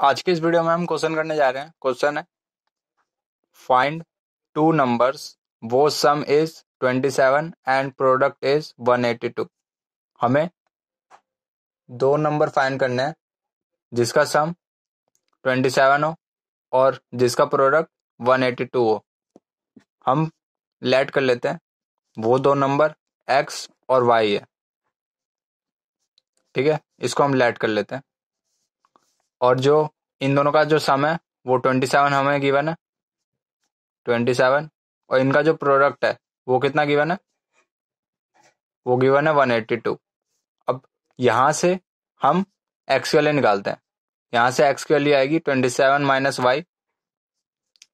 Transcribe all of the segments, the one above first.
आज की इस वीडियो में हम क्वेश्चन करने जा रहे हैं क्वेश्चन है फाइंड टू नंबर्स वो sum is 27 and product is 182 हमें दो नंबर फाइंड करने हैं जिसका सम 27 हो और जिसका प्रोडक्ट 182 हो हम लेट कर लेते हैं वो दो नंबर एक्स और वाई है ठीक है इसको हम लेट कर लेते हैं और जो इन दोनों का जो सम है वो ट्वेंटी सेवन हमें गिवन है ट्वेंटी सेवन और इनका जो प्रोडक्ट है वो कितना गिवन है वो गिवन है वन एट्टी टू अब यहाँ से हम एक्स की वैल्यू निकालते हैं यहाँ से एक्स की वैल्यू आएगी ट्वेंटी सेवन माइनस वाई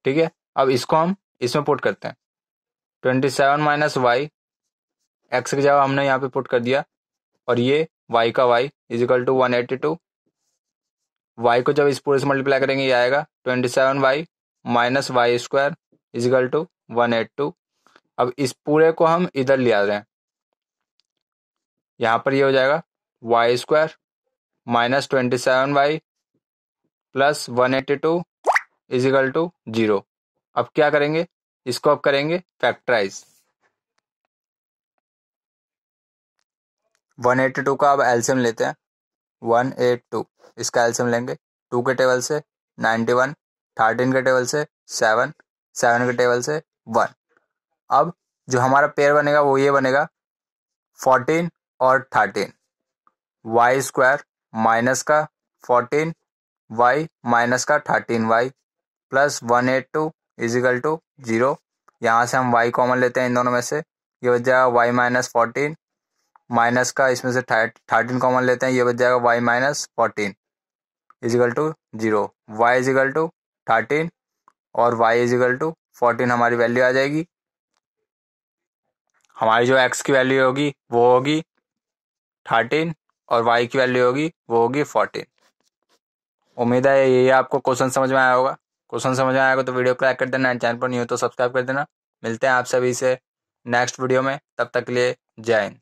ठीक है अब इसको हम इसमें पुट करते हैं twenty seven minus y x की जगह हमने यहाँ पे पुट कर दिया और ये वाई का y equal to one eighty two y को जब इस पूरे से मल्टीप्लाई करेंगे ये आएगा twenty seven y minus y square equal to one eight two अब इस पूरे को हम इधर ले आ रहे हैं यहाँ पर ये हो जाएगा y square minus twenty seven y plus one eighty two equal to zero अब क्या करेंगे इसको अब करेंगे फैक्टराइज वन एटी टू का अब एल्सियम लेते हैं वन एट टू इसका एल्सियम लेंगे टू के टेबल से नाइन्टी वन थर्टीन के टेबल से सेवन सेवन के टेबल से वन अब जो हमारा पेयर बनेगा वो ये बनेगा फोर्टीन और थर्टीन वाई स्क्वायर माइनस का फोर्टीन वाई माइनस का thirteen y plus one eight two equal to zero यहाँ से हम वाई कॉमन लेते हैं इन दोनों में से ये हो जाएगा वाई माइनस फोर्टीन माइनस का इसमें से थर्टीन कॉमन लेते हैं ये बच जाएगा y minus fourteen equal to zero y equal to thirteen और वाई इजिकल टू फोर्टीन हमारी वैल्यू आ जाएगी हमारी जो एक्स की वैल्यू होगी वो होगी थर्टीन और वाई की वैल्यू होगी वो होगी फोर्टीन उम्मीद है ये आपको क्वेश्चन समझ में आया होगा क्वेश्चन समझ में आएगा तो वीडियो को लाइक कर देना एंड चैनल पर नहीं हो तो सब्सक्राइब कर देना मिलते हैं आप सभी से नेक्स्ट वीडियो में तब तक के लिए जय हिंद